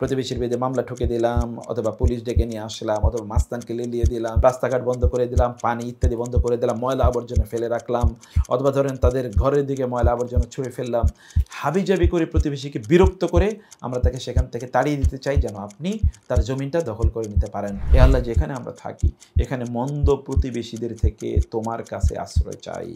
প্রতিবেশীর বিরুদ্ধে মামলা ঠুকে দিলাম অথবা পুলিশ ডেকে নিয়ে আসলাম অথবা মাস্তানকে লিলিয়ে দিলাম রাস্তাঘাট বন্ধ করে দিলাম পানি ইত্যাদি বন্ধ করে দিলাম ময়লা আবর্জনা ফেলে রাখলাম অথবা ধরেন তাদের ঘরের দিকে ময়লা আবর্জনা ছুঁড়ে ফেললাম হাবিজাবি করে প্রতিবেশীকে বিরক্ত করে আমরা তাকে সেখান থেকে তাড়িয়ে দিতে চাই যেন আপনি তার জমিনটা দখল করে নিতে পারেন এ আল্লাহ যেখানে আমরা থাকি এখানে মন্দ প্রতিবেশীদের থেকে তোমার কাছে আশ্রয় চাই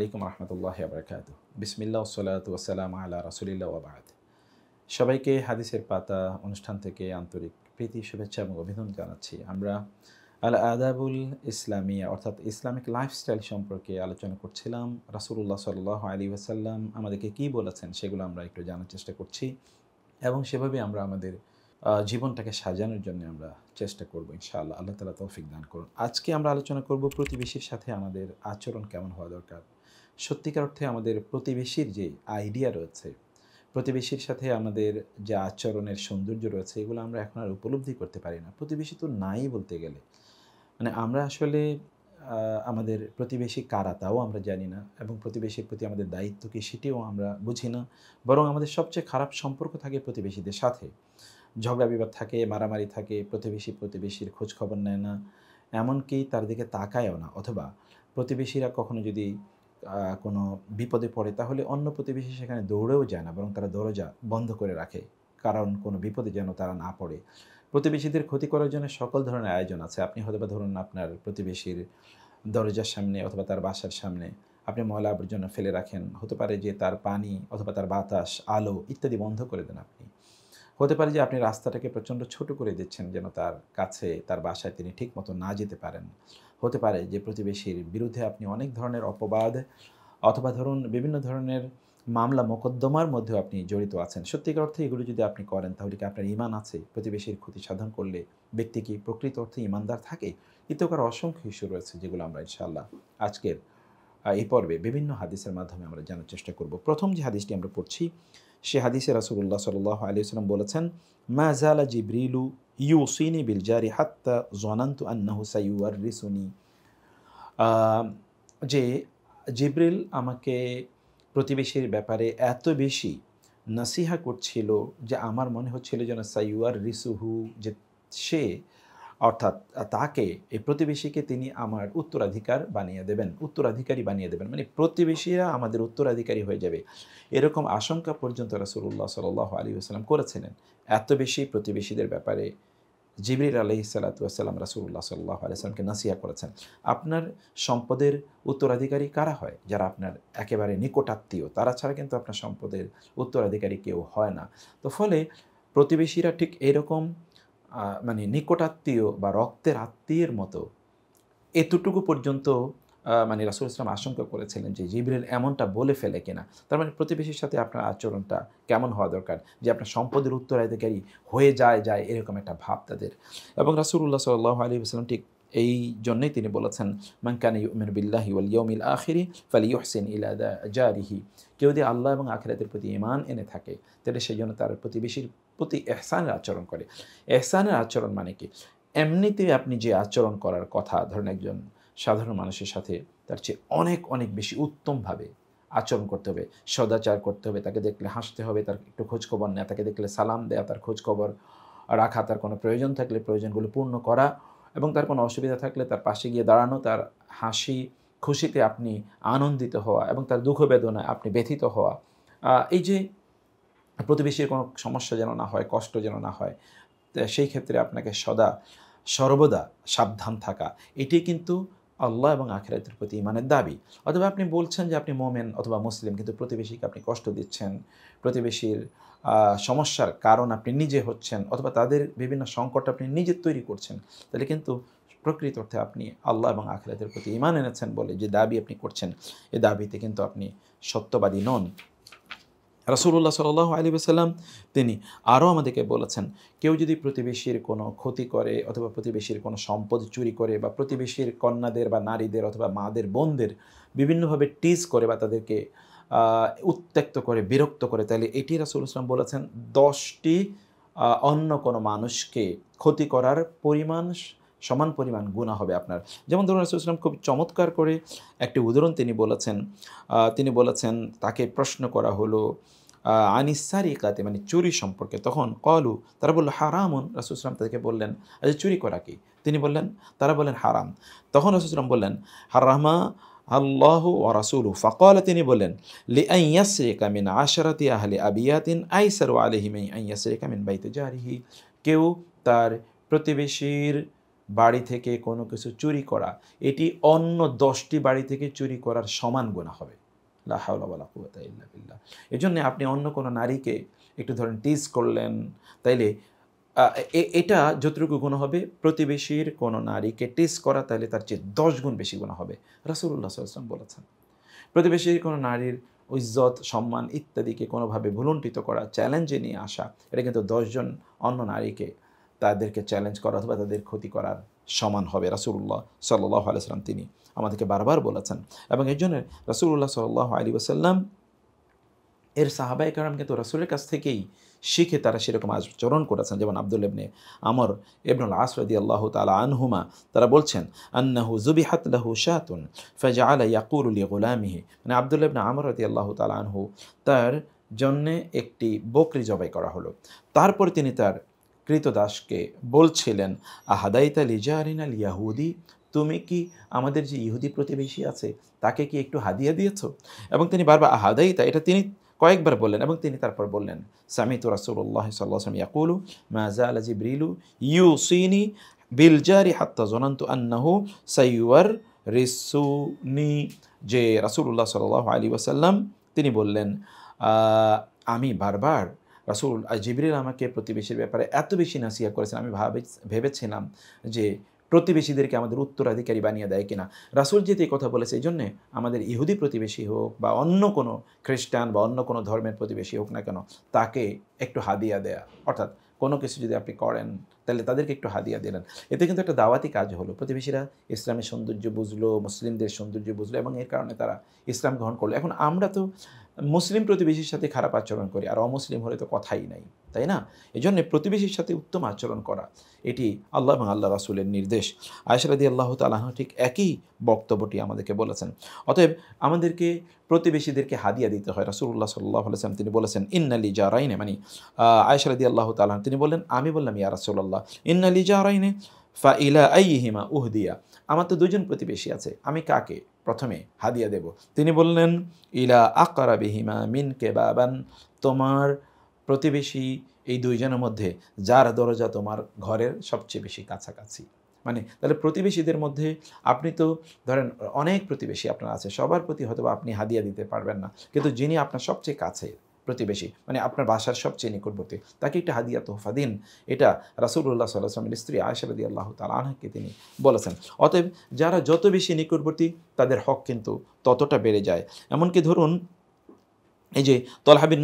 আলাইকুম রহমতুল্লাহ আবরকাত বিসমিল্লা ওসলাত ওসালাম আল্লাহ রাসুলিল্লা ওবাদ সবাইকে হাদিসের পাতা অনুষ্ঠান থেকে আন্তরিক প্রীতি শুভেচ্ছা এবং অভিনন্দন জানাচ্ছি আমরা আল আদাবুল ইসলামিয়া অর্থাৎ ইসলামিক লাইফস্টাইল সম্পর্কে আলোচনা করছিলাম রাসুলুল্লাহ সাল্লাহ আলী ওসাল্লাম আমাদেরকে কি বলেছেন সেগুলো আমরা একটু জানার চেষ্টা করছি এবং সেভাবে আমরা আমাদের জীবনটাকে সাজানোর জন্য আমরা চেষ্টা করবো ইনশাআল্লাহ আল্লাহ তালা তৌফিক দান করুন আজকে আমরা আলোচনা করব প্রতিবেশীর সাথে আমাদের আচরণ কেমন হওয়া দরকার সত্যিকার অর্থে আমাদের প্রতিবেশীর যে আইডিয়া রয়েছে প্রতিবেশীর সাথে আমাদের যে আচরণের সৌন্দর্য রয়েছে এগুলো আমরা এখন আর উপলব্ধি করতে পারি না প্রতিবেশী তো নাই বলতে গেলে মানে আমরা আসলে আমাদের প্রতিবেশী কারা তাও আমরা জানি না এবং প্রতিবেশীর প্রতি আমাদের দায়িত্ব কী সেটিও আমরা বুঝি না বরং আমাদের সবচেয়ে খারাপ সম্পর্ক থাকে প্রতিবেশীদের সাথে ঝগড়া বিবাদ থাকে মারামারি থাকে প্রতিবেশী প্রতিবেশীর খোঁজ খবর নেয় না এমনকি তার দিকে তাকায়ও না অথবা প্রতিবেশীরা কখনো যদি কোনো বিপদে পড়ে তাহলে অন্য প্রতিবেশী সেখানে দৌড়েও যায় না বরং তারা দরজা বন্ধ করে রাখে কারণ কোনো বিপদে যেন তারা না পড়ে প্রতিবেশীদের ক্ষতি করার জন্য সকল ধরনের আয়োজন আছে আপনি হয়তো বা ধরুন আপনার প্রতিবেশীর দরজার সামনে অথবা তার বাসার সামনে আপনি ময়লা আবর্জনা ফেলে রাখেন হতে পারে যে তার পানি অথবা তার বাতাস আলো ইত্যাদি বন্ধ করে দেন আপনি হতে পারে যে আপনি রাস্তাটাকে প্রচণ্ড ছোট করে দিচ্ছেন যেন তার কাছে তার বাসায় তিনি ঠিক মতো না যেতে পারেন হতে পারে যে প্রতিবেশীর বিরুদ্ধে আপনি অনেক ধরনের অপবাদ অথবা ধরুন বিভিন্ন ধরনের মামলা মোকদ্দমার মধ্যেও আপনি জড়িত আছেন সত্যিকার অর্থে এগুলো যদি আপনি করেন তাহলে কি আপনার ইমান আছে প্রতিবেশীর ক্ষতি সাধন করলে ব্যক্তি কি প্রকৃত অর্থে ইমানদার থাকে ইত্যকার অসংখ্য ইস্যু রয়েছে যেগুলো আমরা ইনশাআল্লাহ আজকের এই পর্বে বিভিন্ন হাদিসের মাধ্যমে আমরা জানার চেষ্টা করব প্রথম যে হাদিসটি আমরা পড়ছি সে হাদিসে রাসুল্লাহ সাল্লাহ আলিয়াল্লাম বলেছেন মা জালা জিব্রিলু সিনি বিল জারি হাত্তা জনান্তু আন্নাহু সাইউয়ার রিসুনি যে জিব্রিল আমাকে প্রতিবেশীর ব্যাপারে এত বেশি নাসিহা করছিল যে আমার মনে হচ্ছিল যেন সাইউয়ার রিসুহু যে সে অর্থাৎ তাকে এই প্রতিবেশীকে তিনি আমার উত্তরাধিকার বানিয়ে দেবেন উত্তরাধিকারী বানিয়ে দেবেন মানে প্রতিবেশীরা আমাদের উত্তরাধিকারী হয়ে যাবে এরকম আশঙ্কা পর্যন্ত রাসুল্লাহ সাল আলী আসসালাম করেছিলেন এত বেশি প্রতিবেশীদের ব্যাপারে জিবরির আলহি সালাতাম রাসুল্লাহ সাল্লাহ আলিয়াকে নাসিয়া করেছেন আপনার সম্পদের উত্তরাধিকারী কারা হয় যারা আপনার একেবারে নিকটাত্মীয় তারা ছাড়া কিন্তু আপনার সম্পদের উত্তরাধিকারী কেউ হয় না তো ফলে প্রতিবেশীরা ঠিক এরকম মানে নিকটাত্মীয় বা রক্তের আত্মীয়ের মতো এতটুকু পর্যন্ত মানে রাসুল ইসলাম আশঙ্কা করেছিলেন যে জিবরিল এমনটা বলে ফেলে কিনা তার মানে প্রতিবেশীর সাথে আপনার আচরণটা কেমন হওয়া দরকার যে আপনার সম্পদের উত্তরাধিকারী হয়ে যায় যায় এরকম একটা ভাব তাদের এবং রাসুল্লাহ সাল আলী আসলাম ঠিক এই জন্যই তিনি বলেছেন মানকানি ইউমিন বিল্লাহি ওয়াল ইউমিল আখিরি ফালি ইহসিন ইলাদা জারিহি কেউ যদি আল্লাহ এবং আখেরাতের প্রতি ইমান এনে থাকে তাহলে সেই জন্য তার প্রতিবেশীর প্রতি এহসানের আচরণ করে এহসানের আচরণ মানে কি এমনিতে আপনি যে আচরণ করার কথা ধরেন একজন সাধারণ মানুষের সাথে তার চেয়ে অনেক অনেক বেশি উত্তমভাবে আচরণ করতে হবে সদাচার করতে হবে তাকে দেখলে হাসতে হবে তার একটু খোঁজখবর নেওয়া তাকে দেখলে সালাম দেয়া তার খোঁজখবর রাখা তার কোনো প্রয়োজন থাকলে প্রয়োজনগুলো পূর্ণ করা এবং তার কোনো অসুবিধা থাকলে তার পাশে গিয়ে দাঁড়ানো তার হাসি খুশিতে আপনি আনন্দিত হওয়া এবং তার দুঃখ বেদনায় আপনি ব্যথিত হওয়া এই যে প্রতিবেশীর কোনো সমস্যা যেন না হয় কষ্ট যেন না হয় সেই ক্ষেত্রে আপনাকে সদা সর্বদা সাবধান থাকা এটি কিন্তু আল্লাহ এবং আখেরাতের প্রতি ইমানের দাবি অথবা আপনি বলছেন যে আপনি মোমেন অথবা মুসলিম কিন্তু প্রতিবেশীকে আপনি কষ্ট দিচ্ছেন প্রতিবেশীর সমস্যার কারণ আপনি নিজে হচ্ছেন অথবা তাদের বিভিন্ন সংকট আপনি নিজে তৈরি করছেন তাহলে কিন্তু প্রকৃত অর্থে আপনি আল্লাহ এবং আখরাতের প্রতি ইমান এনেছেন বলে যে দাবি আপনি করছেন এ দাবিতে কিন্তু আপনি সত্যবাদী নন রাসুল্লাহ সাল আলী সাল্লাম তিনি আরও আমাদেরকে বলেছেন কেউ যদি প্রতিবেশীর কোনো ক্ষতি করে অথবা প্রতিবেশীর কোনো সম্পদ চুরি করে বা প্রতিবেশীর কন্যাদের বা নারীদের অথবা মাদের বোনদের বিভিন্নভাবে টিজ করে বা তাদেরকে উত্ত্যক্ত করে বিরক্ত করে তাহলে এটি রাসুল ইসলাম বলেছেন দশটি অন্য কোনো মানুষকে ক্ষতি করার পরিমাণ সমান পরিমাণ গুণা হবে আপনার যেমন ধরুন রাসুল ইসলাম খুব চমৎকার করে একটি উদাহরণ তিনি বলেছেন তিনি বলেছেন তাকে প্রশ্ন করা হলো কাতে মানে চুরি সম্পর্কে তখন কলু তারা বলল হারামুন রাসুসলাম তাদেরকে বললেন আচ্ছা চুরি করা কি তিনি বললেন তারা বললেন হারাম তখন রাসুসলাম বললেন হারামা আল্লাহ ও রাসুলু ফকল তিনি বললেন লি আইয়াসে কামিন আশারাতি আহলে আবিয়াতিন ও আলহিম আইয়াসে কামিন বাইতে জারিহি কেউ তার প্রতিবেশীর বাড়ি থেকে কোনো কিছু চুরি করা এটি অন্য দশটি বাড়ি থেকে চুরি করার সমান গোনা হবে লাহাউল্লাহ এই জন্য আপনি অন্য কোনো নারীকে একটু ধরেন টিজ করলেন তাইলে এটা যতটুকু গুণ হবে প্রতিবেশীর কোনো নারীকে টিস করা তাহলে তার চেয়ে দশ গুণ বেশি গুণ হবে রাসুল্লাহ সাল্লাম বলেছেন প্রতিবেশীর কোনো নারীর ইজ্জত সম্মান ইত্যাদিকে কোনোভাবে ভুলুণ্ঠিত করা চ্যালেঞ্জে নিয়ে আসা এটা কিন্তু দশজন অন্য নারীকে তাদেরকে চ্যালেঞ্জ করা অথবা তাদের ক্ষতি করার সমান হবে রাসুল্লাহ সাল্লাহ আলাইসাল্লাম তিনি আমাদেরকে বারবার বলেছেন এবং এর জন্য রাসুল্লাহ সাল্লাহ আলী আসাল্লাম এর সাহাবাই কারাম কিন্তু রাসুলের কাছ থেকেই শিখে তারা সেরকম আচরণ করেছেন যেমন আব্দুল ইবনে আমর ইবনুল আসরদি আল্লাহ তালা আনহুমা তারা বলছেন আন্নাহু জুবিহাত লাহু শাহাতুন ফাজা আলা ইয়াকুরুলি গোলামিহি মানে আব্দুল ইবনে আমর রদি আল্লাহ তালা আনহু তার জন্যে একটি বকরি জবাই করা হলো তারপর তিনি তার কৃতদাসকে বলছিলেন আহাদাইতা আল ইয়াহুদি তুমি কি আমাদের যে ইহুদি প্রতিবেশী আছে তাকে কি একটু হাদিয়া দিয়েছ এবং তিনি বারবার আহাদাইতা এটা তিনি কয়েকবার বললেন এবং তিনি তারপর বললেন সামিত রাসুল্লাহ সাল্লাহাম ইয়াকুলু মাজাল ব্রিলু ইউ সিনি বিলজারি হাত্তা জনন্ত আন্নাহু সাইওয়ার রিসুনি যে রাসুল্লাহ সাল আলী ওয়াসাল্লাম তিনি বললেন আমি বারবার রাসুল জিবরিল আমাকে প্রতিবেশীর ব্যাপারে এত বেশি নাসিয়া করেছেন আমি ভাবে ভেবেছিলাম যে প্রতিবেশীদেরকে আমাদের উত্তরাধিকারী বানিয়ে দেয় কিনা রাসুল যেতে কথা বলেছে এই জন্যে আমাদের ইহুদি প্রতিবেশী হোক বা অন্য কোনো খ্রিস্টান বা অন্য কোনো ধর্মের প্রতিবেশী হোক না কেন তাকে একটু হাদিয়া দেয়া অর্থাৎ কোনো কিছু যদি আপনি করেন তাহলে তাদেরকে একটু হাদিয়া দিলেন এতে কিন্তু একটা দাওয়াতি কাজ হলো প্রতিবেশীরা ইসলামের সৌন্দর্য বুঝলো মুসলিমদের সৌন্দর্য বুঝলো এবং এর কারণে তারা ইসলাম গ্রহণ করলো এখন আমরা তো মুসলিম প্রতিবেশীর সাথে খারাপ আচরণ করি আর অমুসলিম হলে তো কথাই নাই তাই না এজন্য প্রতিবেশীর সাথে উত্তম আচরণ করা এটি আল্লাহ এবং আল্লাহ রাসুলের নির্দেশ আয়সারাদি আল্লাহ তালাহ ঠিক একই বক্তব্যটি আমাদেরকে বলেছেন অতএব আমাদেরকে প্রতিবেশীদেরকে হাদিয়া দিতে হয় রাসুল্লাহ সাল্লাহ আলসালাম তিনি বলেছেন ইন্নালি যা রাইনে মানে আয়সারাদি আল্লাহ তালাহ তিনি বললেন আমি বললাম ইয়া রাসুল্লাহ ইন্নালি যা রাইনে ফা ইলা হিমা উহদিয়া আমার তো দুজন প্রতিবেশী আছে আমি কাকে প্রথমে হাদিয়া দেব তিনি বললেন ইলা আকরা বিহিমা মিন কেবাবান তোমার প্রতিবেশী এই দুইজনের মধ্যে যার দরজা তোমার ঘরের সবচেয়ে বেশি কাছাকাছি মানে তাহলে প্রতিবেশীদের মধ্যে আপনি তো ধরেন অনেক প্রতিবেশী আপনার আছে সবার প্রতি হয়তো আপনি হাদিয়া দিতে পারবেন না কিন্তু যিনি আপনার সবচেয়ে কাছে প্রতিবেশী মানে আপনার বাসার সবচেয়ে নিকটবর্তী তাকে একটা হাদিয়া তোহফা দিন এটা রাসুল্লাহ সাল্লাহামের স্ত্রী আয়সা আল্লাহ তাল আনহাকে তিনি বলেছেন অতএব যারা যত বেশি নিকটবর্তী তাদের হক কিন্তু ততটা বেড়ে যায় এমনকি ধরুন এই যে তলহাবিন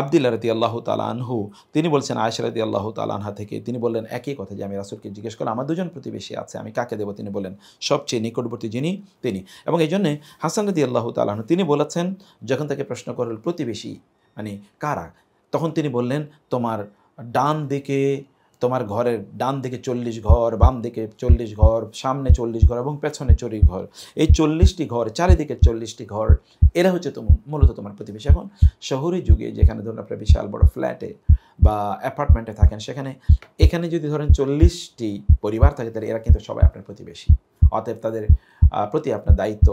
আবদুল্লা রতি আল্লাহ তালানহু তিনি বলছেন আয়সারতি আল্লাহ তালানহা থেকে তিনি বললেন একই কথা যে আমি রাসুলকে জিজ্ঞেস করলাম আমার দুজন প্রতিবেশী আছে আমি কাকে দেবো তিনি বলেন সবচেয়ে নিকটবর্তী যিনি তিনি এবং এই জন্যে হাসান রদি আল্লাহ তালাহ তিনি বলেছেন যখন তাকে প্রশ্ন করল প্রতিবেশী মানে কারা তখন তিনি বললেন তোমার ডান দিকে তোমার ঘরের ডান দিকে চল্লিশ ঘর বাম দিকে চল্লিশ ঘর সামনে চল্লিশ ঘর এবং পেছনে চল্লিশ ঘর এই চল্লিশটি ঘর চারিদিকে চল্লিশটি ঘর এরা হচ্ছে তোমার মূলত তোমার প্রতিবেশী এখন শহরে যুগে যেখানে ধরুন আপনার বিশাল বড় ফ্ল্যাটে বা অ্যাপার্টমেন্টে থাকেন সেখানে এখানে যদি ধরেন চল্লিশটি পরিবার থাকে তাহলে এরা কিন্তু সবাই আপনার প্রতিবেশী অতএব তাদের প্রতি আপনার দায়িত্ব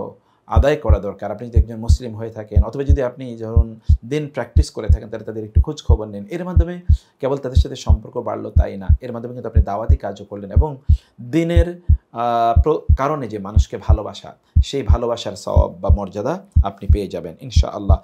আদায় করা দরকার আপনি যদি একজন মুসলিম হয়ে থাকেন অথবা যদি আপনি যখন দিন প্র্যাকটিস করে থাকেন তাহলে তাদের একটু খোঁজ খবর নেন এর মাধ্যমে কেবল তাদের সাথে সম্পর্ক বাড়লো তাই না এর মাধ্যমে কিন্তু আপনি দাওয়াতি কাজও করলেন এবং দিনের কারণে যে মানুষকে ভালোবাসা সেই ভালোবাসার সব বা মর্যাদা আপনি পেয়ে যাবেন ইনশা আল্লাহ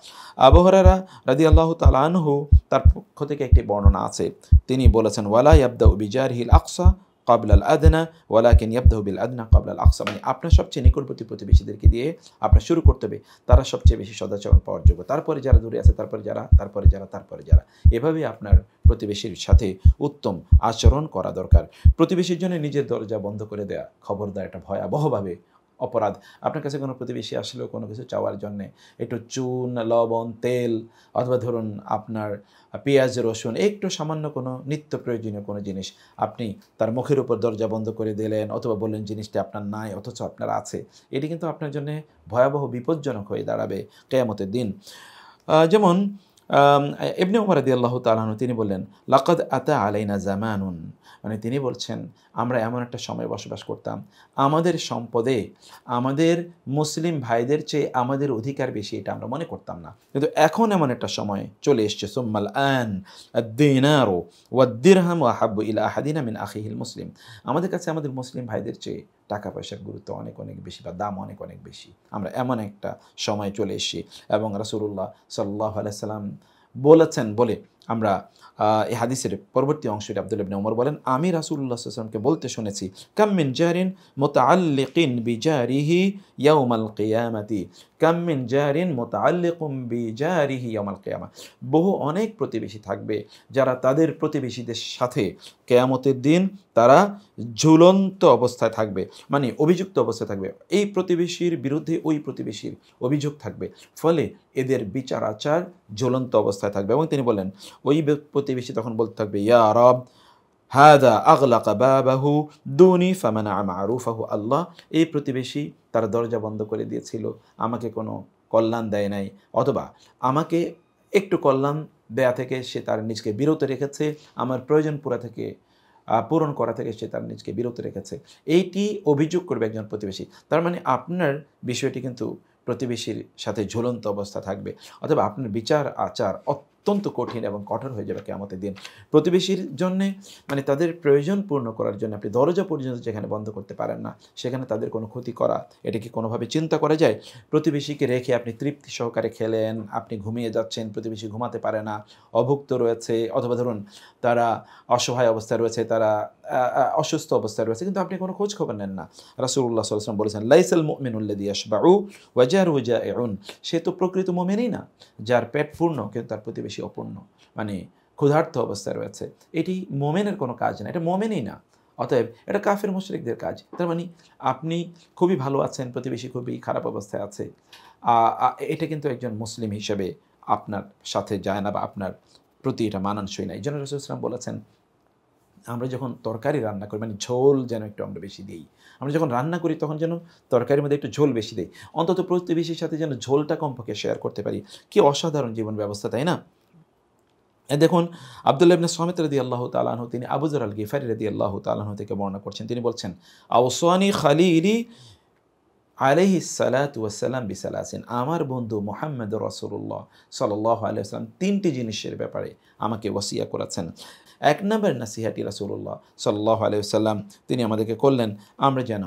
আবহরারা রাজি আল্লাহ তালানহু তার পক্ষ থেকে একটি বর্ণনা আছে তিনি বলেছেন ওয়ালাই আব্দা বিজার হিল আকসা কাবল আল আদনা ওয়ালাকিন ইয়াবদাহবিল আদনা কাবল আল আকসা মানে আপনার সবচেয়ে নিকটবর্তী প্রতিবেশীদেরকে দিয়ে আপনার শুরু করতে হবে তারা সবচেয়ে বেশি সদাচরণ পাওয়ার যোগ্য তারপরে যারা দূরে আছে তারপরে যারা তারপরে যারা তারপরে যারা এভাবে আপনার প্রতিবেশীর সাথে উত্তম আচরণ করা দরকার প্রতিবেশীর জন্য নিজের দরজা বন্ধ করে দেয়া খবরদার এটা ভয়াবহভাবে অপরাধ আপনার কাছে কোনো প্রতিবেশী আসলেও কোনো কিছু চাওয়ার জন্যে একটু চুন লবণ তেল অথবা ধরুন আপনার পেঁয়াজ রসুন একটু সামান্য কোনো নিত্য প্রয়োজনীয় কোনো জিনিস আপনি তার মুখের উপর দরজা বন্ধ করে দিলেন অথবা বললেন জিনিসটা আপনার নাই অথচ আপনার আছে এটি কিন্তু আপনার জন্য ভয়াবহ বিপজ্জনক হয়ে দাঁড়াবে কেয়ামতের দিন যেমন এমনি উমর আদি আল্লাহ তালাহনু তিনি বললেন লাকদ আতা আলাইনা জামানুন মানে তিনি বলছেন আমরা এমন একটা সময় বসবাস করতাম আমাদের সম্পদে আমাদের মুসলিম ভাইদের চেয়ে আমাদের অধিকার বেশি এটা আমরা মনে করতাম না কিন্তু এখন এমন একটা সময় চলে এসছে সোম্মাল আন দিনারো ওয়াদ্দিরহাম ওয়াহাবু ইলা আহাদিনা মিন আখিহিল মুসলিম আমাদের কাছে আমাদের মুসলিম ভাইদের চেয়ে টাকা পয়সার গুরুত্ব অনেক অনেক বেশি বা দাম অনেক অনেক বেশি আমরা এমন একটা সময় চলে এসেছি এবং রাসুল্লাহ সাল্লাহ আলাইসাল্লাম বলেছেন বলে আমরা এই হাদিসের পরবর্তী অংশটি আব্দুল ইবনে ওমর বলেন আমি রাসুল্লাহ সাল্লামকে বলতে শুনেছি কাম্মিন জারিন মোতাল্লিকিন বিজারিহি ইয়াউমাল কেয়ামাতি কাম্মিন জারিন মোতাল্লিকুম বিজারিহি ইয়াউমাল কেয়ামা বহু অনেক প্রতিবেশী থাকবে যারা তাদের প্রতিবেশীদের সাথে কেয়ামতের দিন তারা ঝুলন্ত অবস্থায় থাকবে মানে অভিযুক্ত অবস্থায় থাকবে এই প্রতিবেশীর বিরুদ্ধে ওই প্রতিবেশীর অভিযোগ থাকবে ফলে এদের বিচার আচার ঝুলন্ত অবস্থায় থাকবে এবং তিনি বলেন ওই প্রতিবেশী তখন বলতে থাকবে ইয়া রব হাদা কাবা বাহু দুনি ফামানা মারুফাহু আল্লাহ এই প্রতিবেশী তার দরজা বন্ধ করে দিয়েছিল আমাকে কোনো কল্যাণ দেয় নাই অথবা আমাকে একটু কল্যাণ দেয়া থেকে সে তার নিজকে বিরত রেখেছে আমার প্রয়োজন পুরা থেকে পূরণ করা থেকে সে তার নিজকে বিরত রেখেছে এইটি অভিযোগ করবে একজন প্রতিবেশী তার মানে আপনার বিষয়টি কিন্তু প্রতিবেশীর সাথে ঝুলন্ত অবস্থা থাকবে অথবা আপনার বিচার আচার অত্যন্ত কঠিন এবং কঠোর হয়ে যাবে কেমতের দিন প্রতিবেশীর জন্যে মানে তাদের প্রয়োজন পূর্ণ করার জন্য আপনি দরজা পর্যন্ত যেখানে বন্ধ করতে পারেন না সেখানে তাদের কোনো ক্ষতি করা এটা কি কোনোভাবে চিন্তা করা যায় প্রতিবেশীকে রেখে আপনি তৃপ্তি সহকারে খেলেন আপনি ঘুমিয়ে যাচ্ছেন প্রতিবেশী ঘুমাতে পারে না অভুক্ত রয়েছে অথবা ধরুন তারা অসহায় অবস্থায় রয়েছে তারা অসুস্থ অবস্থায় রয়েছে কিন্তু আপনি কোনো খোঁজ খবর নেন না রাসুল্লাহ সাল্লাম বলেছেন লাইসাল মুমিনুল্লাদি আশবাউ ওয়াজা জাউন সে তো প্রকৃত মোমেনই না যার পেট পূর্ণ কিন্তু তার প্রতিবেশী অপূর্ণ মানে ক্ষুধার্ত অবস্থায় রয়েছে এটি মোমেনের কোনো কাজ না এটা মোমেনই না অতএব এটা কাফের মুশ্রিকদের কাজ তার মানে আপনি খুবই ভালো আছেন প্রতিবেশী খুবই খারাপ অবস্থায় আছে এটা কিন্তু একজন মুসলিম হিসেবে আপনার সাথে যায় না বা আপনার প্রতি এটা মানানসই না এই জন্য রসুল ইসলাম বলেছেন আমরা যখন তরকারি রান্না করি মানে ঝোল যেন একটু আমরা বেশি দিই আমরা যখন রান্না করি তখন যেন তরকারির মধ্যে একটু ঝোল বেশি দিই অন্তত প্রতিবেশীর সাথে যেন ঝোলটা কমপক্ষে শেয়ার করতে পারি কি অসাধারণ জীবন ব্যবস্থা তাই না দেখুন আবদুল্লাহ ইবনে সমেত রদি আল্লাহ তালাহ তিনি আবুজর আল গিফারি রদি আল্লাহ তালাহ থেকে বর্ণনা করছেন তিনি বলছেন আওসানি খালি ইলি আলহ সালাত ওয়াসালাম বিসালাসিন আমার বন্ধু মোহাম্মদ রসুল্লাহ সাল্লাহ আলহাম তিনটি জিনিসের ব্যাপারে আমাকে ওসিয়া করেছেন এক নম্বর নাসিহাটি রসুল্লাহ সাল্লাহ সাল্লাম তিনি আমাদেরকে করলেন আমরা যেন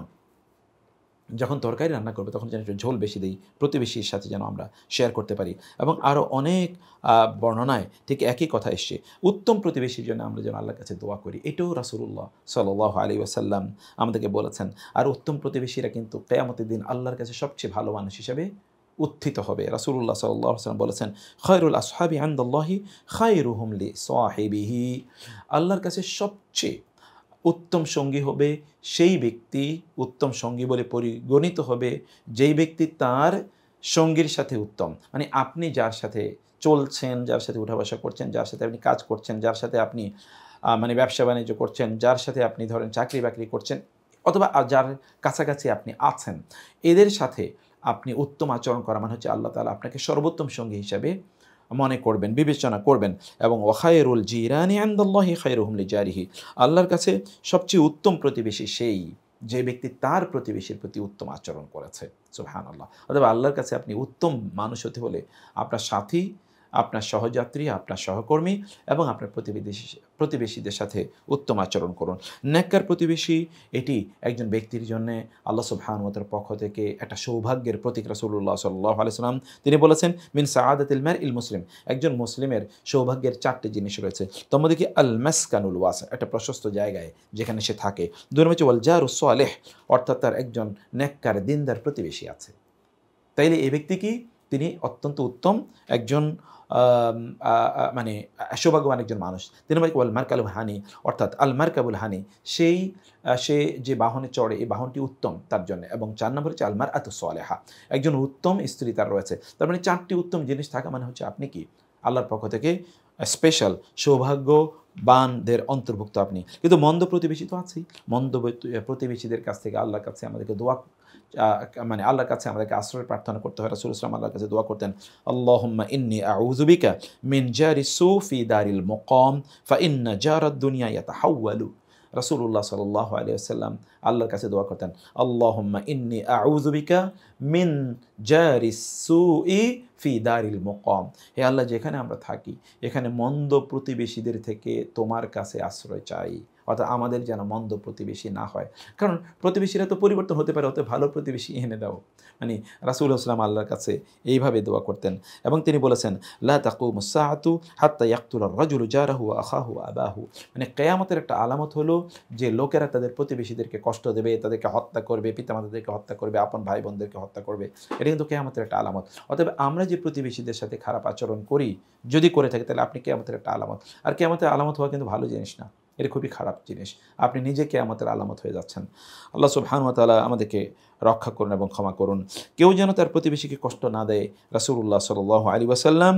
যখন তরকারি রান্না করবে তখন যেন একটু ঝোল বেশি দিই প্রতিবেশীর সাথে যেন আমরা শেয়ার করতে পারি এবং আরও অনেক বর্ণনায় ঠিক একই কথা এসছে উত্তম প্রতিবেশীর জন্য আমরা যেন আল্লাহর কাছে দোয়া করি এটাও রাসুল্লাহ সাল্লাহ আলী ওয়াসাল্লাম আমাদেরকে বলেছেন আর উত্তম প্রতিবেশীরা কিন্তু কেয়ামতের দিন আল্লাহর কাছে সবচেয়ে ভালো মানুষ হিসেবে উত্থিত হবে রাসুল্লাহ সাল্লাম বলেছেন খায়রুল আসহাবি আন্দাল্লাহি খাই রুহমলি সাহেবিহি আল্লাহর কাছে সবচেয়ে উত্তম সঙ্গী হবে সেই ব্যক্তি উত্তম সঙ্গী বলে পরিগণিত হবে যেই ব্যক্তি তার সঙ্গীর সাথে উত্তম মানে আপনি যার সাথে চলছেন যার সাথে উঠা বসা করছেন যার সাথে আপনি কাজ করছেন যার সাথে আপনি মানে ব্যবসা বাণিজ্য করছেন যার সাথে আপনি ধরেন চাকরি বাকরি করছেন অথবা যার কাছাকাছি আপনি আছেন এদের সাথে আপনি উত্তম আচরণ করা মানে হচ্ছে আল্লাহ তালা আপনাকে সর্বোত্তম সঙ্গী হিসাবে মনে করবেন বিবেচনা করবেন এবং ওখায়রুল জিরানি আন্দাল্লাহি রহমলি জারিহি আল্লাহর কাছে সবচেয়ে উত্তম প্রতিবেশী সেই যে ব্যক্তি তার প্রতিবেশীর প্রতি উত্তম আচরণ করেছে সুহান আল্লাহ অথবা আল্লাহর কাছে আপনি উত্তম মানুষ হতে হলে আপনার সাথী আপনার সহযাত্রী আপনার সহকর্মী এবং আপনার প্রতিবেশী প্রতিবেশীদের সাথে উত্তম আচরণ করুন ন্যাক্কার প্রতিবেশী এটি একজন ব্যক্তির জন্য আল্লাহ সুবহানুমতের পক্ষ থেকে একটা সৌভাগ্যের প্রতীক রাসুল্লাহ সাল্লাহ আলাইসালাম তিনি বলেছেন মিন সাহাদাত ইলমার ইল মুসলিম একজন মুসলিমের সৌভাগ্যের চারটি জিনিস রয়েছে তোমাদের কি আল মেসকানুল ওয়াস একটা প্রশস্ত জায়গায় যেখানে সে থাকে দুই নম্বর ওয়াল জাহর সোয়ালেহ অর্থাৎ তার একজন ন্যাক্কার দিনদার প্রতিবেশী আছে তাইলে এই ব্যক্তি কি তিনি অত্যন্ত উত্তম একজন মানে সৌভাগ্যবান একজন মানুষ তিনি বলেন ওয়াল মার্কালু হানি অর্থাৎ আল মার্কাবুল হানি সেই সে যে বাহনে চড়ে এই বাহনটি উত্তম তার জন্য এবং চার নম্বর হচ্ছে আলমার আত সোয়ালেহা একজন উত্তম স্ত্রী তার রয়েছে তার মানে চারটি উত্তম জিনিস থাকা মানে হচ্ছে আপনি কি আল্লাহর পক্ষ থেকে স্পেশাল সৌভাগ্য বানদের অন্তর্ভুক্ত আপনি কিন্তু মন্দ প্রতিবেশী তো আছেই মন্দ প্রতিবেশীদের কাছ থেকে আল্লাহর কাছে আমাদেরকে দোয়া মানে আল্লাহর কাছে আমাদেরকে আশ্রয় প্রার্থনা করতে হয় রাসুল ইসলাম আল্লাহর কাছে দোয়া করতেন আল্লাহ ইন্নি আউজুবিকা মিন জারি সুফি দারিল মকম ফা ইন্না জারাদ দুনিয়া ইয়াতা হাউয়ালু রাসুল্লাহ সাল আলী আসাল্লাম আল্লাহর কাছে দোয়া করতেন আল্লাহম্মা ইন্নি আউজুবিকা মিন জারি ই ফি দারিল মকম হে আল্লাহ যেখানে আমরা থাকি এখানে মন্দ প্রতিবেশীদের থেকে তোমার কাছে আশ্রয় চাই অর্থাৎ আমাদের যেন মন্দ প্রতিবেশী না হয় কারণ প্রতিবেশীরা তো পরিবর্তন হতে পারে অত ভালো প্রতিবেশী এনে দাও মানে রাসুল আসলাম আল্লাহর কাছে এইভাবে দোয়া করতেন এবং তিনি বলেছেন লা তাকু মুসাহাতু রাজুল জারাহু আহাহু আবাহু মানে কেয়ামতের একটা আলামত হলো যে লোকেরা তাদের প্রতিবেশীদেরকে কষ্ট দেবে তাদেরকে হত্যা করবে পিতামাতাদেরকে হত্যা করবে আপন ভাই বোনদেরকে হত্যা করবে এটা কিন্তু কেয়ামতের একটা আলামত অতএব আমরা যে প্রতিবেশীদের সাথে খারাপ আচরণ করি যদি করে থাকে তাহলে আপনি কেয়ামতের একটা আলামত আর কেয়ামতের আলামত হওয়া কিন্তু ভালো জিনিস না এটা খুবই খারাপ জিনিস আপনি নিজেকে আমাদের আলামত হয়ে যাচ্ছেন আল্লাহ সুবহানুতালা আমাদেরকে রক্ষা করুন এবং ক্ষমা করুন কেউ যেন তার প্রতিবেশীকে কষ্ট না দেয় রাসুল্লাহ সাল আলী ওয়াসাল্লাম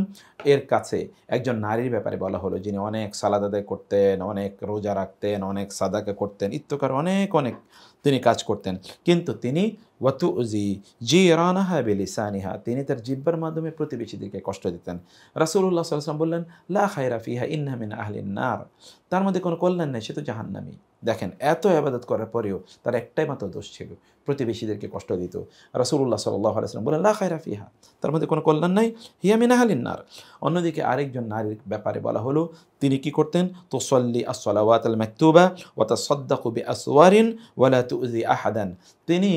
এর কাছে একজন নারীর ব্যাপারে বলা হলো যিনি অনেক সালাদ আদায় করতেন অনেক রোজা রাখতেন অনেক সাদাকা করতেন ইত্যকার অনেক অনেক তিনি কাজ করতেন কিন্তু তিনি ওয়াতু জি রানাহা বেলিসানিহা তিনি তার জিব্বার মাধ্যমে প্রতিবেশীদেরকে কষ্ট দিতেন রাসুল্লাহ সাল্লাম বললেন লা খায়রা ফিহা ইন্নামিন আহলিন নার তার মধ্যে কোনো কল্যাণ নেই সে তো জাহান্নামি দেখেন এত আবাদত করার পরেও তার একটাই মাত্র দোষ ছিল প্রতিবেশীদেরকে কষ্ট দিত রাসুল্লাহ সাল্লাহ আলাইসালাম বলেন লা খায়রা ফিহা তার মধ্যে কোনো কল্যাণ নাই হিয়া আহলিন নার অন্যদিকে আরেকজন নারীর ব্যাপারে বলা হলো তিনি কি করতেন তোসল্লি আসলাওয়াত আল মেকতুবা ওয়া তা কবি আসওয়ারিন ওয়ালা তুজি আহাদান তিনি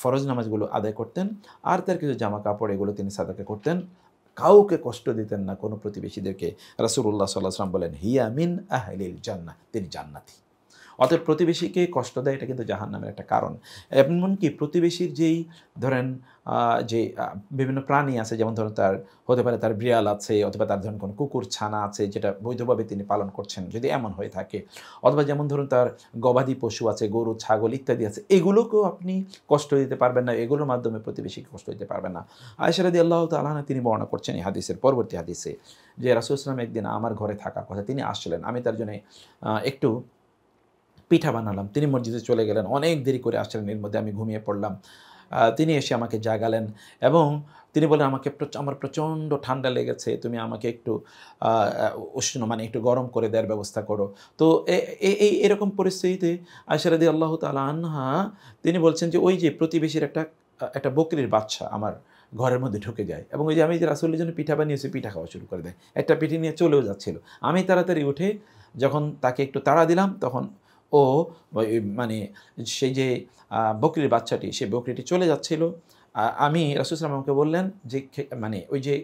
ফরজ নামাজগুলো আদায় করতেন আর তার কিছু জামা কাপড় এগুলো তিনি সাদাকে করতেন কাউকে কষ্ট দিতেন না কোনো প্রতিবেশীদেরকে রাসুল্লাহ সাল্লাহ সাল্লাম বলেন হিয়া মিন আহলিল জান্না তিনি জান্নাতি অতএব প্রতিবেশীকে কষ্ট দেয় এটা কিন্তু জাহান নামের একটা কারণ এমনকি প্রতিবেশীর যেই ধরেন যে বিভিন্ন প্রাণী আছে যেমন ধরুন তার হতে পারে তার বিড়াল আছে অথবা তার ধরুন কোনো কুকুর ছানা আছে যেটা বৈধভাবে তিনি পালন করছেন যদি এমন হয়ে থাকে অথবা যেমন ধরুন তার গবাদি পশু আছে গরু ছাগল ইত্যাদি আছে এগুলোকেও আপনি কষ্ট দিতে পারবেন না এগুলোর মাধ্যমে প্রতিবেশীকে কষ্ট দিতে পারবেন না আয়সারাদি আল্লাহ তালাহা তিনি বর্ণনা করছেন এই হাদিসের পরবর্তী হাদিসে যে রাসুল ইসলাম একদিন আমার ঘরে থাকার কথা তিনি আসছিলেন আমি তার জন্য একটু পিঠা বানালাম তিনি মসজিদে চলে গেলেন অনেক দেরি করে আসছিলেন এর মধ্যে আমি ঘুমিয়ে পড়লাম তিনি এসে আমাকে জাগালেন এবং তিনি বলেন আমাকে আমার প্রচণ্ড ঠান্ডা লেগেছে তুমি আমাকে একটু উষ্ণ মানে একটু গরম করে দেওয়ার ব্যবস্থা করো তো এই এরকম পরিস্থিতিতে আশারাদি আল্লাহ তালা আনহা তিনি বলছেন যে ওই যে প্রতিবেশীর একটা একটা বকরির বাচ্চা আমার ঘরের মধ্যে ঢুকে যায় এবং ওই যে আমি যে রাসুলের জন্য পিঠা বানিয়েছি পিঠা খাওয়া শুরু করে দেয় একটা পিঠে নিয়ে চলেও যাচ্ছিল আমি তাড়াতাড়ি উঠে যখন তাকে একটু তাড়া দিলাম তখন ও মানে সেই যে বকরির বাচ্চাটি সেই বকরিটি চলে যাচ্ছিল আমি রাসুসলাম আমাকে বললেন যে মানে ওই যে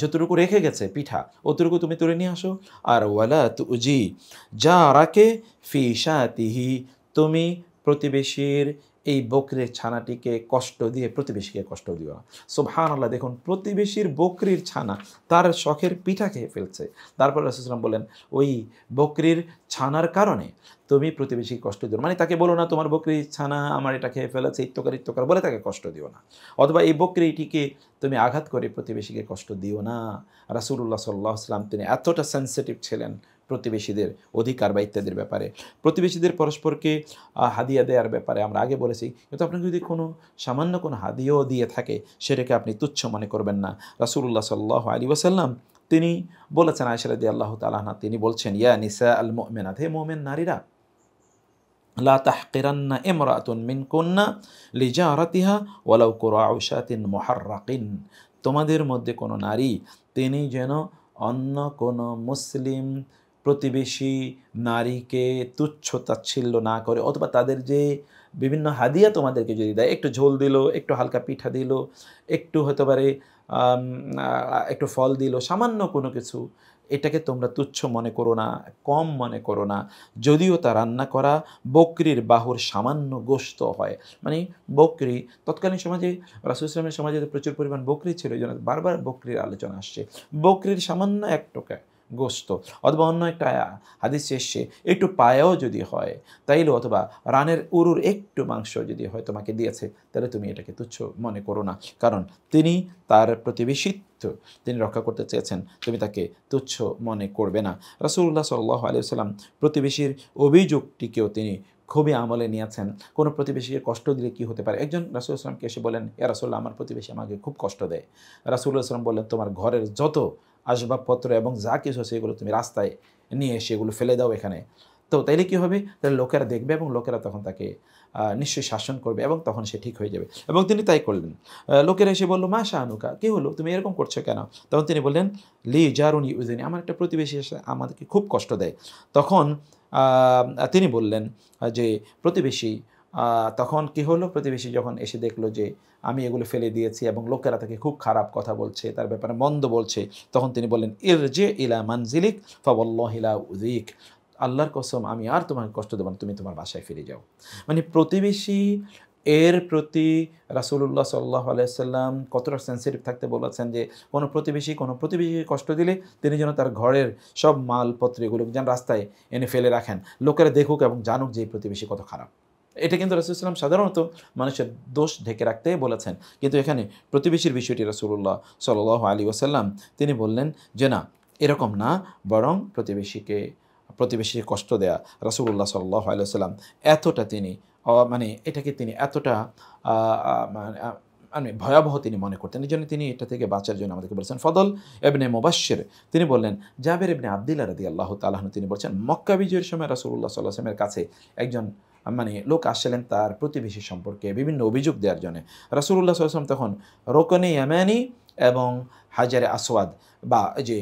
যতটুকু রেখে গেছে পিঠা অতটুকু তুমি তুলে নিয়ে আসো আর ওয়ালা তুজি যা রাকে ফি তিহি তুমি প্রতিবেশীর এই বকরির ছানাটিকে কষ্ট দিয়ে প্রতিবেশীকে কষ্ট দিও না সোভান আল্লাহ দেখুন প্রতিবেশীর বকরির ছানা তার শখের পিঠা খেয়ে ফেলছে তারপর রাসুসলাম বলেন ওই বকরির ছানার কারণে তুমি প্রতিবেশীকে কষ্ট দিও মানে তাকে বলো না তোমার বকরির ছানা আমার এটা খেয়ে ফেলেছে ইত্যকার ইত্যকার বলে তাকে কষ্ট দিও না অথবা এই বকরিটিকে তুমি আঘাত করে প্রতিবেশীকে কষ্ট দিও না রাসুল্লাহ সাল্লাহ আসলাম তিনি এতটা সেন্সিটিভ ছিলেন প্রতিবেশীদের অধিকার বা ইত্যাদির ব্যাপারে প্রতিবেশীদের পরস্পরকে হাদিয়া দেওয়ার ব্যাপারে আমরা আগে বলেছি কিন্তু আপনি যদি কোনো সামান্য কোনো হাদিয়াও দিয়ে থাকে সেটাকে আপনি তুচ্ছ মনে করবেন না রাসুল্লাহ সাল্লাহ আলী ওসাল্লাম তিনি বলেছেন আয়সারদি আল্লাহ তালাহা তিনি বলছেন ইয়া নিসা আল মোমেনাথ হে মোমেন নারীরা লা তোমাদের মধ্যে কোনো নারী তিনি যেন অন্য কোনো মুসলিম প্রতিবেশী নারীকে তুচ্ছ তাচ্ছিল্য না করে অথবা তাদের যে বিভিন্ন হাদিয়া তোমাদেরকে যদি দেয় একটু ঝোল দিল একটু হালকা পিঠা দিল একটু হতে পারে একটু ফল দিল সামান্য কোনো কিছু এটাকে তোমরা তুচ্ছ মনে করো না কম মনে করো না যদিও তা রান্না করা বকরির বাহুর সামান্য গোস্ত হয় মানে বকরি তৎকালীন সমাজে রাসুল ইসলামের সমাজে প্রচুর পরিমাণ বকরি ছিল এই জন্য বারবার বকরির আলোচনা আসছে বকরির সামান্য এক টোকা গোস্ত অথবা অন্য একটা হাদিস এসে একটু পায়াও যদি হয় তাইলে অথবা রানের উরুর একটু মাংস যদি হয় তোমাকে দিয়েছে তাহলে তুমি এটাকে তুচ্ছ মনে করো না কারণ তিনি তার প্রতিবেশিত্ব তিনি রক্ষা করতে চেয়েছেন তুমি তাকে তুচ্ছ মনে করবে না রাসুল্লাহ সাল্লাহ আলিয়াল্লাম প্রতিবেশীর অভিযোগটিকেও তিনি খুবই আমলে নিয়েছেন কোনো প্রতিবেশীকে কষ্ট দিলে কি হতে পারে একজন রাসুল ইসলামকে এসে বলেন এ রাসুল্লাহ আমার প্রতিবেশী আমাকে খুব কষ্ট দেয় রাসুল্লাহ ইসলাম বললেন তোমার ঘরের যত আসবাবপত্র এবং যা কিছু আছে এগুলো তুমি রাস্তায় নিয়ে এসে এগুলো ফেলে দাও এখানে তো তাইলে কী হবে তাহলে লোকেরা দেখবে এবং লোকেরা তখন তাকে নিশ্চয়ই শাসন করবে এবং তখন সে ঠিক হয়ে যাবে এবং তিনি তাই করলেন লোকেরা এসে বললো মা শাহানুকা কী হলো তুমি এরকম করছো কেন তখন তিনি বললেন লি জারুন ইউজেনি আমার একটা প্রতিবেশী এসে আমাদেরকে খুব কষ্ট দেয় তখন তিনি বললেন যে প্রতিবেশী তখন কি হলো প্রতিবেশী যখন এসে দেখলো যে আমি এগুলো ফেলে দিয়েছি এবং লোকেরা তাকে খুব খারাপ কথা বলছে তার ব্যাপারে মন্দ বলছে তখন তিনি বললেন ইর জে ইলা মানজিলিক ফবল্লাহিলা উদিক আল্লাহর কসম আমি আর তোমাকে কষ্ট দেব না তুমি তোমার বাসায় ফিরে যাও মানে প্রতিবেশী এর প্রতি রাসুলুল্লাহ সাল্লাহ আলাইসাল্লাম কতটা সেন্সিটিভ থাকতে বলেছেন যে কোনো প্রতিবেশী কোনো প্রতিবেশীকে কষ্ট দিলে তিনি যেন তার ঘরের সব মালপত্র এগুলো যেন রাস্তায় এনে ফেলে রাখেন লোকেরা দেখুক এবং জানুক যে এই প্রতিবেশী কত খারাপ এটা কিন্তু ইসলাম সাধারণত মানুষের দোষ ঢেকে রাখতে বলেছেন কিন্তু এখানে প্রতিবেশীর বিষয়টি রাসুল্লাহ সাল আলী ওসাল্লাম তিনি বললেন যে না এরকম না বরং প্রতিবেশীকে প্রতিবেশীকে কষ্ট দেয়া রাসুল্লাহ সাল্লাহ আলিয়াল্লাম এতটা তিনি মানে এটাকে তিনি এতটা মানে, মানে ভয়াবহ তিনি মনে করতেন এই জন্য তিনি এটা থেকে বাঁচার জন্য আমাদেরকে বলেছেন ফদল এবনে মোবাশ্বের তিনি বললেন জাবের এবনে আবদুল্লা রাদি আল্লাহ তালাহন তিনি বলছেন মক্কা বিজয়ের সময় রাসুল্লাহ সাল্লাহ আসলামের কাছে একজন মানে লোক আসছিলেন তার প্রতিবেশী সম্পর্কে বিভিন্ন অভিযোগ দেওয়ার জন্য রাসুল্লাহ সাল্লাম তখন রোকনে ইয়ামানি এবং হাজারে আসওয়াদ বা যে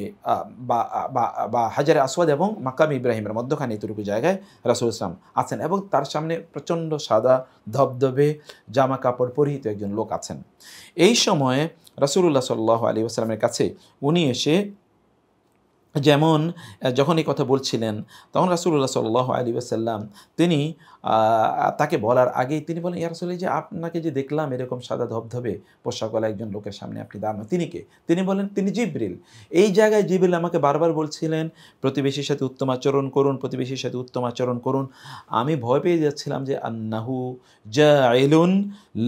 বা হাজারে আসওয়াদ এবং মাকাম ইব্রাহিমের মধ্যখানে এতটুকু জায়গায় রাসুল ইসলাম আছেন এবং তার সামনে প্রচণ্ড সাদা ধবধবে জামা কাপড় পরিহিত একজন লোক আছেন এই সময়ে রাসুল্লাহ সাল্লাহ আলী আসসালামের কাছে উনি এসে যেমন যখন এই কথা বলছিলেন তখন রাসুল্লাহ সাল আলী আসাল্লাম তিনি তাকে বলার আগেই তিনি বলেন ইয়ারসুল যে আপনাকে যে দেখলাম এরকম সাদা ধবধবে পোশাকওয়ালা একজন লোকের সামনে আপনি দাঁড়ানো তিনি কে তিনি বলেন তিনি জিবরিল এই জায়গায় জিবরিল আমাকে বারবার বলছিলেন প্রতিবেশীর সাথে উত্তম আচরণ করুন প্রতিবেশীর সাথে উত্তম আচরণ করুন আমি ভয় পেয়ে যাচ্ছিলাম যে আন্নাহু জাইলুন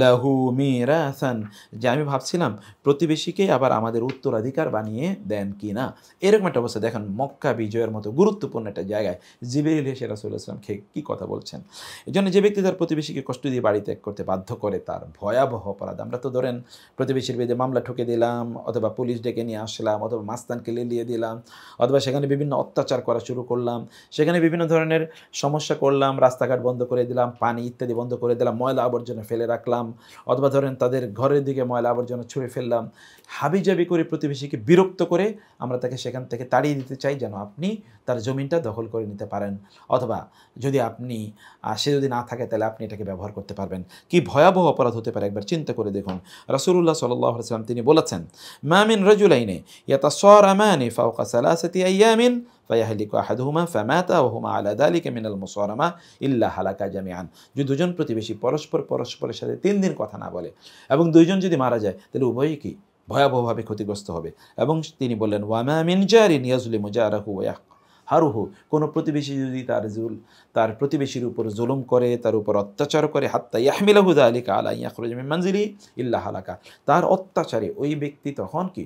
লাহু মিরাসান যে আমি ভাবছিলাম প্রতিবেশীকে আবার আমাদের উত্তরাধিকার বানিয়ে দেন কি না এরকম একটা অবস্থা বলছে দেখেন মক্কা বিজয়ের মতো গুরুত্বপূর্ণ একটা জায়গায় জিবিরিল এসে রাসুল খেয়ে কী কথা বলছেন এই জন্য যে ব্যক্তি তার প্রতিবেশীকে কষ্ট দিয়ে বাড়ি ত্যাগ করতে বাধ্য করে তার ভয়াবহ অপরাধ আমরা তো ধরেন প্রতিবেশীর বিরুদ্ধে মামলা ঠুকে দিলাম অথবা পুলিশ ডেকে নিয়ে আসলাম অথবা মাস্তানকে লেলিয়ে দিলাম অথবা সেখানে বিভিন্ন অত্যাচার করা শুরু করলাম সেখানে বিভিন্ন ধরনের সমস্যা করলাম রাস্তাঘাট বন্ধ করে দিলাম পানি ইত্যাদি বন্ধ করে দিলাম ময়লা আবর্জনা ফেলে রাখলাম অথবা ধরেন তাদের ঘরের দিকে ময়লা আবর্জনা ছুঁড়ে ফেললাম হাবিজাবি করে প্রতিবেশীকে বিরক্ত করে আমরা তাকে সেখান থেকে তাড়িয়ে বাড়িয়ে দিতে চাই যেন আপনি তার জমিনটা দখল করে নিতে পারেন অথবা যদি আপনি সে যদি না থাকে তাহলে আপনি এটাকে ব্যবহার করতে পারবেন কি ভয়াবহ অপরাধ হতে পারে একবার চিন্তা করে দেখুন রসুল্লাহ সাল্লাম তিনি বলেছেন মামিন রজুলাইনে ইয়াতা ফাউকা মিনাল জামিয়ান যদি দুজন প্রতিবেশী পরস্পর পরস্পরের সাথে তিন দিন কথা না বলে এবং দুইজন যদি মারা যায় তাহলে উভয়ই কি ভয়াবহভাবে ক্ষতিগ্রস্ত হবে এবং তিনি বললেন ওয়ামা মিন জারিন ইয়াজুলি মুজারাহু ওয়াক হারুহু কোনো প্রতিবেশী যদি তার জুল তার প্রতিবেশীর উপর জুলুম করে তার উপর অত্যাচার করে হাত্তা ইয়াহমিলাহুদা আলিকা আলা ইয়াখরুজমিন মানজিলি ইল্লা হালাকা তার অত্যাচারে ওই ব্যক্তি তখন কি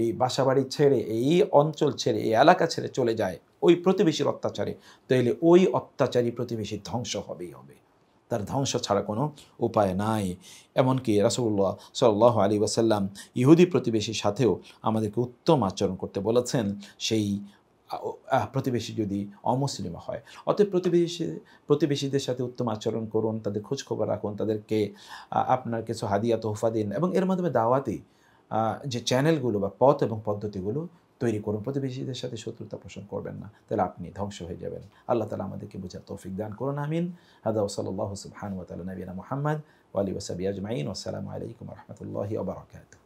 এই বাসাবাড়ি ছেড়ে এই অঞ্চল ছেড়ে এই এলাকা ছেড়ে চলে যায় ওই প্রতিবেশীর অত্যাচারে তাইলে ওই অত্যাচারী প্রতিবেশীর ধ্বংস হবেই হবে তার ধ্বংস ছাড়া কোনো উপায় নাই এমনকি রাসুল্লাহ সাল্লাহ আলী ওয়াসাল্লাম ইহুদি প্রতিবেশীর সাথেও আমাদেরকে উত্তম আচরণ করতে বলেছেন সেই প্রতিবেশী যদি অমুসলিম হয় অতএব প্রতিবেশী প্রতিবেশীদের সাথে উত্তম আচরণ করুন তাদের খোঁজখবর রাখুন তাদেরকে আপনার কিছু হাদিয়া তোহফা দিন এবং এর মাধ্যমে দাওয়াতি যে চ্যানেলগুলো বা পথ এবং পদ্ধতিগুলো তৈরি করুন প্রতিবেশীদের সাথে শত্রুতা পোষণ করবেন না তাহলে আপনি ধ্বংস হয়ে যাবেন আল্লাহ তালা আমাদেরকে বোঝার তৌফিক দান করুন আমিন হাদা ওসলাল্লাহ সুবহান ওয়াতাল নবীনা মোহাম্মদ ওয়ালি ওসাবি আজমাইন আসসালামু আলাইকুম রহমতুল্লাহ ওবরাকাতু